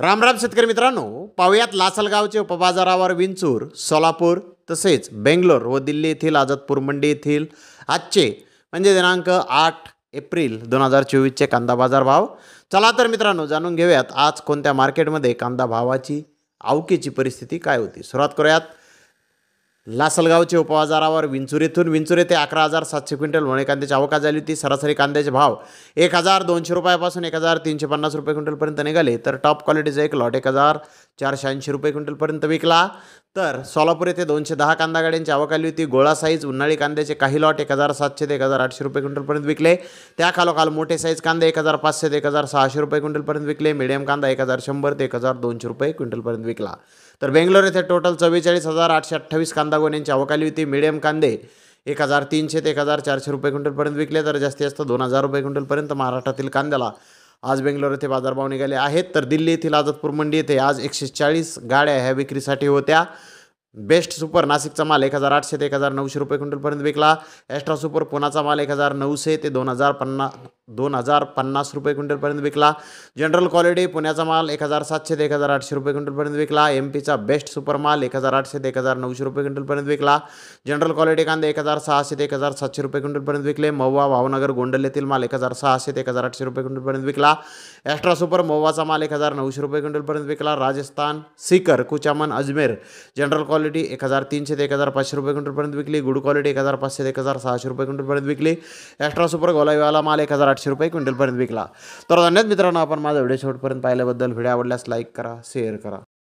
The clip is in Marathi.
रामराम शेतकरी मित्रांनो पाहुयात लासलगावचे उपबाजारावर विंचूर सोलापूर तसेच बेंगलोर व दिल्ली येथील आझादपूर मंडी येथील आजचे म्हणजे दिनांक आठ एप्रिल दोन हजार चोवीसचे कांदा बाजार भाव चला तर मित्रांनो जाणून घेऊयात आज कोणत्या मार्केटमध्ये कांदा भावाची आवकीची परिस्थिती काय होती सुरुवात करूयात लासलगावचे उपबाजारावर विंचुरीतून विंचुरे ते अकरा हजार सातशे क्विंटल वणे कांद्याची आवका झाली होती सरासरी कांद्याचे भाव एक हजार दोनशे रुपयापासून एक हजार तीनशे पन्नास रुपये क्विंटलपर्यंत निघाले तर टॉप क्वालिटीचा एक लॉट एक हजार चारशे ऐंशी रुपये क्विंटलपर्यंत विकला तर सोलापूर येथे दोनशे दहा कांदा गाड्यांची आवक होती गोळा साईज उन्हाळी कांद्याचे काही लॉट एक हजार सातशे ते एक हजार आठशे रुपये क्विंटलपर्यंत विकले त्या खालोखाल मोठे साईज कांदे एक हजार पाचशे ते एक हजार सहाशे रुपये क्विंटलपर्यंत विकले मीडियम कांदा एक हजार शंभर ते एक हजार दोनशे रुपये क्विंटलपर्यंत विकला तर बेंगलोर येथे टोटल चव्वेचाळीस हजार आठशे अठ्ठावीस कांदा गोण्यांची अवकाली होती मिडियम कांदे एक हजार तीनशे ते एक हजार चारशे रुपये क्विंटलपर्यंत विकले तर जास्तीत जास्त दोन हजार रुपये क्विंटलपर्यंत महाराष्ट्रातील कांद्याला आज बेंगलोर येथे बाजारभाव निघाले आहेत तर दिल्ली येथील आजतपूर मंडी येथे आज एकशे चाळीस गाड्या ह्या विक्रीसाठी होत्या बेस्ट सुपर नाशिकचा माल एक हजार आठशे ते एक हजार नऊशे रुपये क्विंटलपर्यंत विकला एस्ट्रा सुपर पुण्याचा माल एक हजार नऊशे ते दोन हजार पन्नास दोन हजार पन्नास रुपये क्विंटलपर्यंत विकला जनरल क्वालिटी पुण्याचा माल एक हजार सातशे ते एक हजार आठशे रुपये क्विंटलपर्यंत विकला एम पीचा बेस्ट सुपर माल एक हजार आठशे ते एक हजार नऊशे रुपये क्विंटलपर्यंत विकला जनरल क्वालिटी कांदे एक हजार सहाशे ते एक हजार सातशे रुपये क्विंटलपर्यंत विकले महुवा भावनगर गोंडल येथील माल एक हजार सहाशे ते एक हजार आठशे रुपये क्विंटलपर्यंत विकला एक्स्ट्रा सुपर महुवाचा माल एक हजार नऊशे रुपये क्विंटलपर्यंत विकला राजस्थान सीकर कुचामन अजमेर जनरल क्वालिटी एक हजार तीनशे ते एक हजार पाचशे रुपये क्विंटलपर्यंत विकली गुड क्वालिटी एक हजार पाचशे ते एक हजार सहाशे रुपये क्विंटलपर्यंत विकली एक्स्ट्रा सुपर गोलाईवाला माल एक हजार आठशे रुपये क्विंटलपर्यंत विकला तर धन्यवाद मित्रांनो आपण माझा व्हिडिओ शेवटपर्यंत पाहिल्याबद्दल व्हिडिओ आवडल्यास लाईक करा शेअर करा